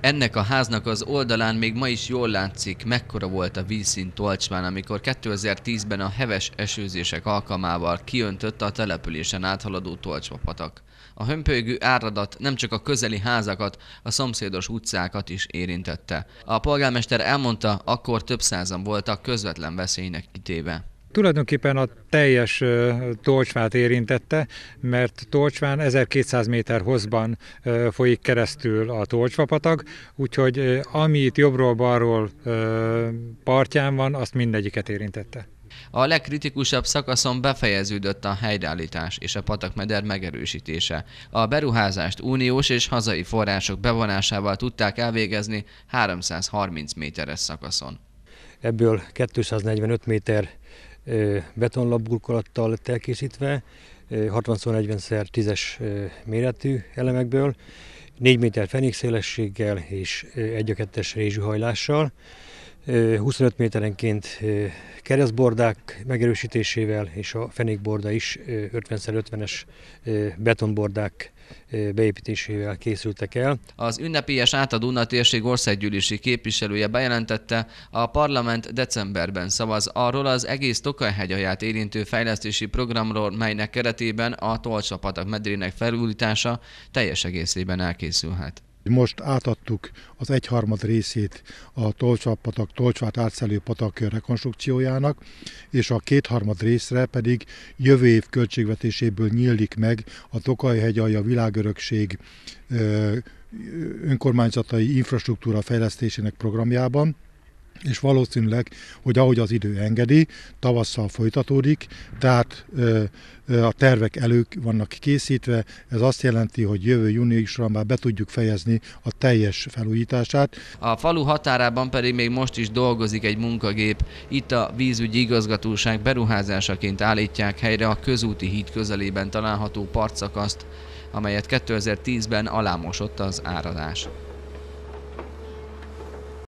Ennek a háznak az oldalán még ma is jól látszik, mekkora volt a vízszint Tolcsván, amikor 2010-ben a heves esőzések alkalmával kiöntött a településen áthaladó patak. A hömpölygű áradat nem csak a közeli házakat, a szomszédos utcákat is érintette. A polgármester elmondta, akkor több százan voltak közvetlen veszélynek kitéve tulajdonképpen a teljes Tolcsvát érintette, mert Tolcsván 1200 méter hosszban folyik keresztül a Tolcsvapatag, úgyhogy ami itt jobbról-balról partján van, azt mindegyiket érintette. A legkritikusabb szakaszon befejeződött a helyreállítás és a patakmeder megerősítése. A beruházást uniós és hazai források bevonásával tudták elvégezni 330 méteres szakaszon. Ebből 245 méter betonlapburkolattal telkészítve, 60x40-szer 10-es méretű elemekből, 4 méter fenékszélességgel és 1 2-es rézsűhajlással. 25 méterenként keresztbordák megerősítésével és a fenékborda is 50x50-es betonbordák beépítésével készültek el. Az ünnepélyes átadóna térség országgyűlési képviselője bejelentette, a parlament decemberben szavaz arról az egész Tokajhegyaját érintő fejlesztési programról, melynek keretében a tolcsapatak medrének felújítása teljes egészében elkészülhet. Most átadtuk az egyharmad részét a Tolcsapatak, Tolcsvát átszelő patak rekonstrukciójának, és a kétharmad részre pedig jövő év költségvetéséből nyílik meg a Tokaj-hegyalja világörökség önkormányzatai infrastruktúra fejlesztésének programjában, és valószínűleg, hogy ahogy az idő engedi, tavasszal folytatódik, tehát ö, ö, a tervek elők vannak készítve, ez azt jelenti, hogy jövő júniusra már be tudjuk fejezni a teljes felújítását. A falu határában pedig még most is dolgozik egy munkagép. Itt a vízügyi igazgatóság beruházásaként állítják helyre a közúti híd közelében található partszakaszt, amelyet 2010-ben alámosott az áradás.